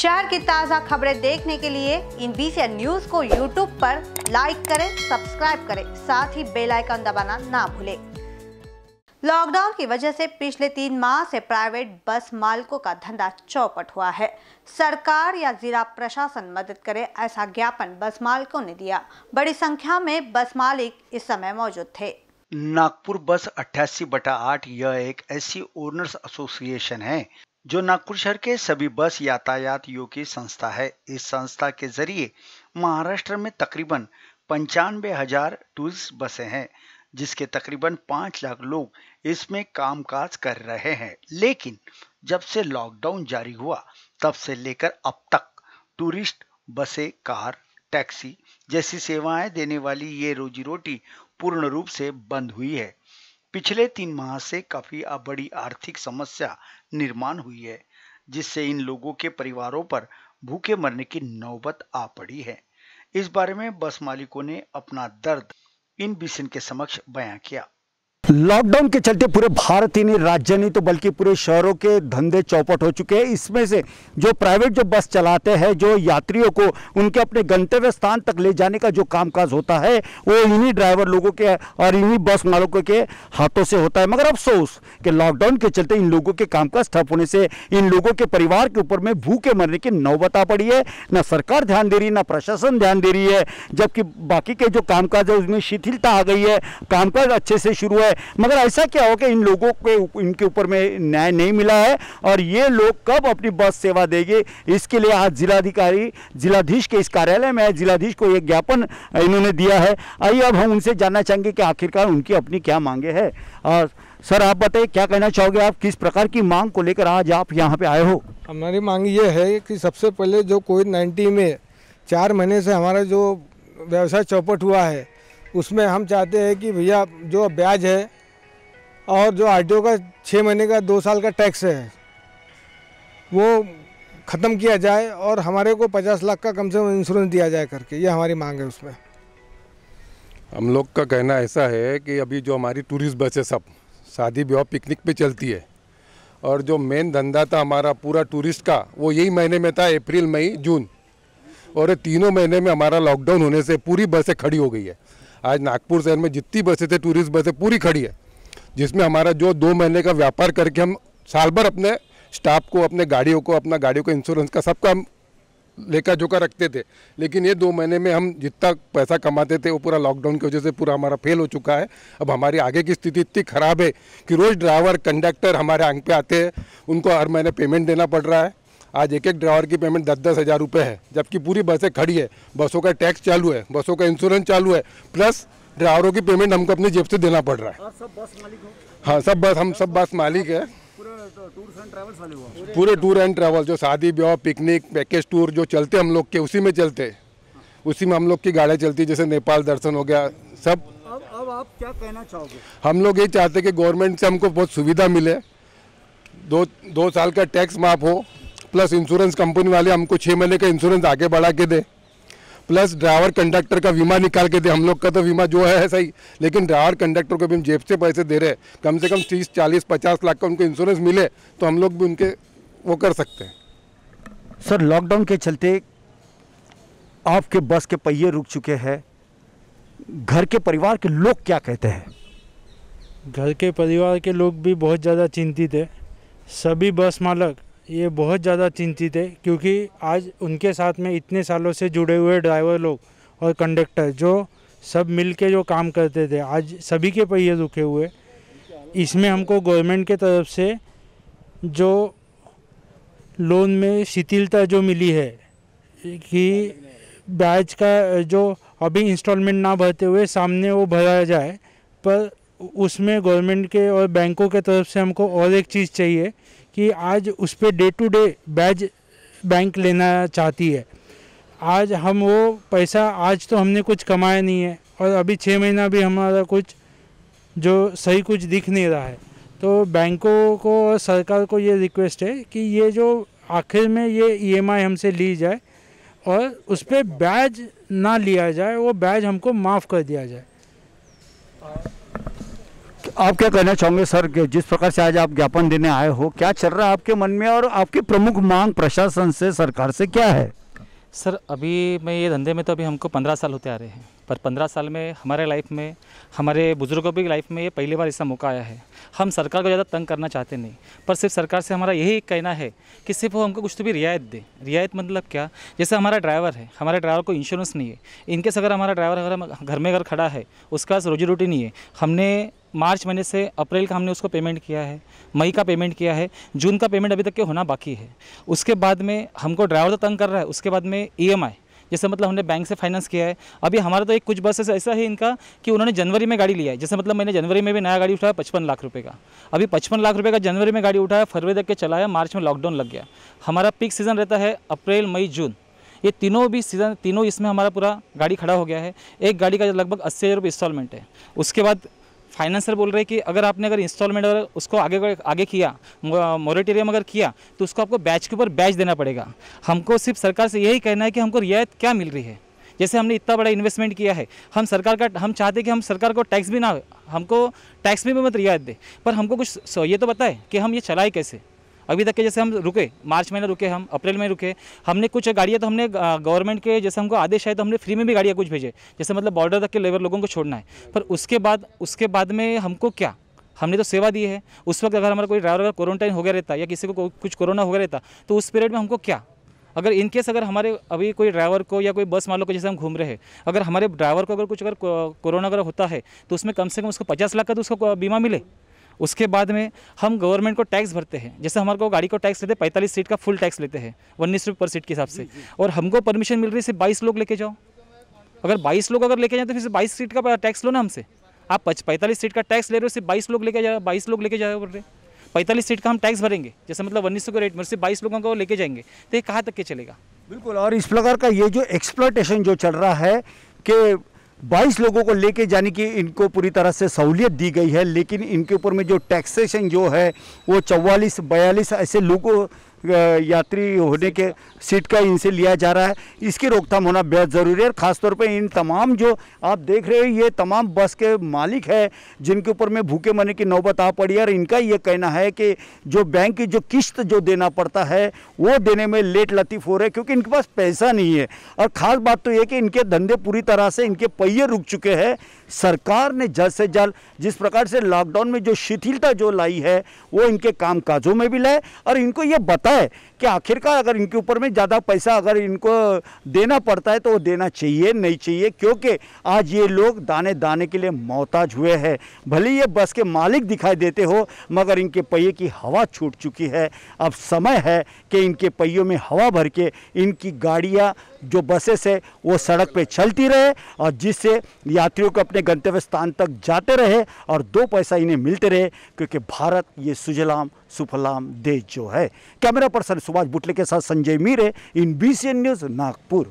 शहर की ताज़ा खबरें देखने के लिए इन बीसी न्यूज को यूट्यूब पर लाइक करें सब्सक्राइब करें साथ ही बेल आइकन दबाना ना भूलें लॉकडाउन की वजह से पिछले तीन माह से प्राइवेट बस मालिकों का धंधा चौपट हुआ है सरकार या जिला प्रशासन मदद करे ऐसा ज्ञापन बस मालिकों ने दिया बड़ी संख्या में बस मालिक इस समय मौजूद थे नागपुर बस अट्ठासी बटा आठ यह एक ऐसी ओनर्स एसोसिएशन है जो नागपुर शहर के सभी बस यातायात योगी की संस्था है इस संस्था के जरिए महाराष्ट्र में तकरीबन पंचानवे हजार टूरिस्ट बसें हैं जिसके तकरीबन पाँच लाख लोग इसमें कामकाज कर रहे हैं लेकिन जब से लॉकडाउन जारी हुआ तब से लेकर अब तक टूरिस्ट बसें कार टैक्सी जैसी सेवाएं देने वाली ये रोजी रोटी पूर्ण रूप से बंद हुई है पिछले तीन माह से काफ़ी बड़ी आर्थिक समस्या निर्माण हुई है जिससे इन लोगों के परिवारों पर भूखे मरने की नौबत आ पड़ी है इस बारे में बस मालिकों ने अपना दर्द इन बिशन के समक्ष बयां किया लॉकडाउन के चलते पूरे भारत ही नहीं राज्य नहीं तो बल्कि पूरे शहरों के धंधे चौपट हो चुके हैं इसमें से जो प्राइवेट जो बस चलाते हैं जो यात्रियों को उनके अपने गंतव्य स्थान तक ले जाने का जो कामकाज होता है वो इन्हीं ड्राइवर लोगों के और इन्हीं बस मालिकों के हाथों से होता है मगर अफसोस कि लॉकडाउन के चलते इन लोगों के कामकाज ठप होने से इन लोगों के परिवार के ऊपर में भूखे मरने की नौबत आ पड़ी है न सरकार ध्यान दे रही है न प्रशासन ध्यान दे रही है जबकि बाकी के जो कामकाज है उसमें शिथिलता आ गई है कामकाज अच्छे से शुरू है मगर ऐसा क्या हो कि इन लोगों के इनके ऊपर में न्याय नहीं मिला है और ये लोग कब अपनी बस सेवा देंगे इसके लिए आज जिलाधिकारी जिलाधीश के इस कार्यालय में जिलाधीश को एक ज्ञापन इन्होंने दिया है आइए अब हम उनसे जानना चाहेंगे कि आखिरकार उनकी अपनी क्या मांगे है और सर आप बताइए क्या कहना चाहोगे आप किस प्रकार की मांग को लेकर आज आप यहाँ पे आए हो हमारी मांग ये है कि सबसे पहले जो कोविड नाइन्टीन में चार महीने से हमारा जो व्यवसाय चौपट हुआ है उसमें हम चाहते हैं कि भैया जो ब्याज है और जो आर का छः महीने का दो साल का टैक्स है वो ख़त्म किया जाए और हमारे को पचास लाख का कम से कम इंश्योरेंस दिया जाए करके ये हमारी मांग है उसमें हम लोग का कहना ऐसा है कि अभी जो हमारी टूरिस्ट बस है सब शादी ब्याह पिकनिक पे चलती है और जो मेन धंधा था हमारा पूरा टूरिस्ट का वो यही महीने में था अप्रैल मई जून और तीनों महीने में हमारा लॉकडाउन होने से पूरी बसें खड़ी हो गई है आज नागपुर शहर में जितनी बसें थे टूरिस्ट बसें पूरी खड़ी है जिसमें हमारा जो दो महीने का व्यापार करके हम साल भर अपने स्टाफ को अपने गाड़ियों को अपना गाड़ियों का इंश्योरेंस का सबका हम लेकर जोकर रखते थे लेकिन ये दो महीने में हम जितना पैसा कमाते थे वो पूरा लॉकडाउन की वजह से पूरा हमारा फेल हो चुका है अब हमारी आगे की स्थिति इतनी ख़राब है कि रोज़ ड्राइवर कंडक्टर हमारे आंग पे आते हैं उनको हर महीने पेमेंट देना पड़ रहा है आज एक एक ड्राइवर की पेमेंट दस दस हज़ार रुपये है जबकि पूरी बसें खड़ी है बसों का टैक्स चालू है बसों का इंश्योरेंस चालू है प्लस ड्राइवरों की पेमेंट हमको अपनी जेब से देना पड़ रहा है हाँ सब बस हम सब बस मालिक है पूरे टूर एंड ट्रैवल जो शादी ब्याह पिकनिक पैकेज टूर जो चलते हम लोग के उसी में चलते उसी में हम लोग की गाड़ियाँ चलती जैसे नेपाल दर्शन हो गया सब अब अब आप क्या कहना चाहोगे हम लोग ये चाहते कि गवर्नमेंट से हमको बहुत सुविधा मिले दो दो साल का टैक्स माफ हो प्लस इंश्योरेंस कंपनी वाले हमको छः महीने का इंश्योरेंस आगे बढ़ा के दे प्लस ड्राइवर कंडक्टर का बीमा निकाल के दे हम लोग का तो बीमा जो है सही लेकिन ड्राइवर कंडक्टर को भी हम जेब से पैसे दे रहे हैं कम से कम तीस चालीस पचास लाख का उनको इंश्योरेंस मिले तो हम लोग भी उनके वो कर सकते हैं सर लॉकडाउन के चलते आपके बस के पहिए रुक चुके हैं घर के परिवार के लोग क्या कहते हैं घर के परिवार के लोग भी बहुत ज़्यादा चिंतित है सभी बस मालक ये बहुत ज़्यादा चिंतित है क्योंकि आज उनके साथ में इतने सालों से जुड़े हुए ड्राइवर लोग और कंडक्टर जो सब मिल के जो काम करते थे आज सभी के पहिए दुखे हुए इसमें हमको गवर्नमेंट के तरफ से जो लोन में शिथिलता जो मिली है कि ब्याज का जो अभी इंस्टॉलमेंट ना भरते हुए सामने वो भरा जाए पर उसमें गवर्नमेंट के और बैंकों के तरफ से हमको और एक चीज़ चाहिए कि आज उस पर डे टू डे बैज बैंक लेना चाहती है आज हम वो पैसा आज तो हमने कुछ कमाया नहीं है और अभी छः महीना भी हमारा कुछ जो सही कुछ दिख नहीं रहा है तो बैंकों को और सरकार को ये रिक्वेस्ट है कि ये जो आखिर में ये ईएमआई e हमसे ली जाए और उस पर बैज ना लिया जाए वो बैज हमको माफ़ कर दिया जाए आप क्या कहना चाहोगे सर कि जिस प्रकार से आज आप ज्ञापन देने आए हो क्या चल रहा है आपके मन में और आपकी प्रमुख मांग प्रशासन से सरकार से क्या है सर अभी मैं ये धंधे में तो अभी हमको पंद्रह साल होते आ रहे हैं पर पंद्रह साल में हमारे लाइफ में हमारे बुज़ुर्गों की लाइफ में ये पहली बार ऐसा मौका आया है हम सरकार को ज़्यादा तंग करना चाहते नहीं पर सिर्फ सरकार से हमारा यही कहना है कि सिर्फ वो हमको कुछ तो भी रियायत दे रियायत मतलब क्या जैसे हमारा ड्राइवर है हमारे ड्राइवर को इंश्योरेंस नहीं है इनकेस अगर हमारा ड्राइवर अगर घर में अगर खड़ा है उसका रोजी रोटी नहीं है हमने मार्च महीने से अप्रैल का हमने उसको पेमेंट किया है मई का पेमेंट किया है जून का पेमेंट अभी तक के होना बाकी है उसके बाद में हमको ड्राइवर तो तंग कर रहा है उसके बाद में ई e जैसे मतलब हमने बैंक से फाइनेंस किया है अभी हमारा तो एक कुछ बसेस ऐसा है इनका कि उन्होंने जनवरी में गाड़ी लिया है जैसे मतलब मैंने जनवरी में भी नया गाड़ी उठाया पचपन लाख रुपये का अभी पचपन लाख रुपये का जनवरी में गाड़ी उठाया फरवरी तक के चलाया मार्च में लॉकडाउन लग गया हमारा पीक सीज़न रहता है अप्रैल मई जून ये तीनों भी सीज़न तीनों इसमें हमारा पूरा गाड़ी खड़ा हो गया है एक गाड़ी का लगभग अस्सी हज़ार रुपये इंस्टॉलमेंट है उसके बाद फाइनेंसर बोल रहे हैं कि अगर आपने अगर इंस्टॉलमेंट अगर उसको आगे आगे किया मोरेटोरियम अगर किया तो उसको आपको बैच के ऊपर बैच देना पड़ेगा हमको सिर्फ सरकार से यही कहना है कि हमको रियायत क्या मिल रही है जैसे हमने इतना बड़ा इन्वेस्टमेंट किया है हम सरकार का हम चाहते हैं कि हम सरकार को टैक्स भी ना हमको टैक्स में भी मत रियायत दे पर हमको कुछ ये तो बताए कि हम ये चलाए कैसे अभी तक के जैसे हम रुके मार्च महीने रुके हम अप्रैल में रुके हमने कुछ गाड़ियाँ तो हमने गवर्नमेंट के जैसे हमको आदेश आए तो हमने फ्री में भी गाड़ियाँ कुछ भेजे जैसे मतलब बॉर्डर तक के लेबर लोगों को छोड़ना है पर उसके बाद उसके बाद में हमको क्या हमने तो सेवा दी है उस वक्त अगर हमारा कोई ड्राइवर अगर क्वारंटाइन हो गया रहता या किसी को कुछ कोरोना हो गया रहता तो उस पीरियड में हमको क्या अगर इन केस अगर हमारे अभी कोई ड्राइवर को या कोई बस मालिक को जैसे हम घूम रहे हैं अगर हमारे ड्राइवर को अगर कुछ अगर कोरोना अगर होता है तो उसमें कम से कम उसको पचास लाख का तो उसको बीमा मिले उसके बाद में हम गवर्नमेंट को टैक्स भरते हैं जैसे हमारे को गाड़ी को टैक्स लेते हैं पैंतालीस सीट का फुल टैक्स लेते हैं उन्नीस रुपये पर सीट के हिसाब से और हमको परमिशन मिल रही है सिर्फ बाईस लोग लेके जाओ अगर बाईस लोग अगर लेके जाए तो फिर बाईस सीट का टैक्स लो ना हमसे आप पैंतालीस सीट का टैक्स ले रहे हो सिर्फ बाईस लोग लेके जाओ बाईस लोग लेके जाओ बोल रहे पैंतालीस सीट का हम टैक्स भरेंगे जैसे मतलब उन्नीस सौ रेट में सिर्फ बाईस लोगों को लेके जाएंगे तो ये कहाँ तक के चलेगा बिल्कुल और इस प्रकार का ये जो एक्सप्लोटेशन जो चल रहा है कि 22 लोगों को लेके जाने की इनको पूरी तरह से सहूलियत दी गई है लेकिन इनके ऊपर में जो टैक्सेशन जो है वो चौवालीस बयालीस ऐसे लोगों यात्री होने के सीट का इनसे लिया जा रहा है इसकी रोकथाम होना बेहद ज़रूरी है खासतौर पर इन तमाम जो आप देख रहे हो ये तमाम बस के मालिक है जिनके ऊपर में भूखे मरने की नौबत आ पड़ी है और इनका ये कहना है कि जो बैंक की जो किस्त जो देना पड़ता है वो देने में लेट लतीफ़ हो रहे क्योंकि इनके पास पैसा नहीं है और ख़ास बात तो ये कि इनके धंधे पूरी तरह से इनके पहिए रुक चुके हैं सरकार ने जल्द से जल्द जिस प्रकार से लॉकडाउन में जो शिथिलता जो लाई है वो इनके काम में भी लाए और इनको ये बता है कि आखिरकार अगर इनके ऊपर में ज़्यादा पैसा अगर इनको देना पड़ता है तो वो देना चाहिए नहीं चाहिए क्योंकि आज ये लोग दाने दाने के लिए मोहताज हुए हैं भले ये बस के मालिक दिखाई देते हो मगर इनके पहिए की हवा छूट चुकी है अब समय है कि इनके पहियों में हवा भर के इनकी गाड़ियाँ जो बसेस है वो सड़क पर चलती रहे और जिससे यात्रियों को अपने गंतव्य स्थान तक जाते रहे और दो पैसा इन्हें मिलते रहे क्योंकि भारत ये सुजलाम सुफलाम देश जो है कैमरा पर्सन सुभाष बुटले के साथ Sanjay Mire in B news Nagpur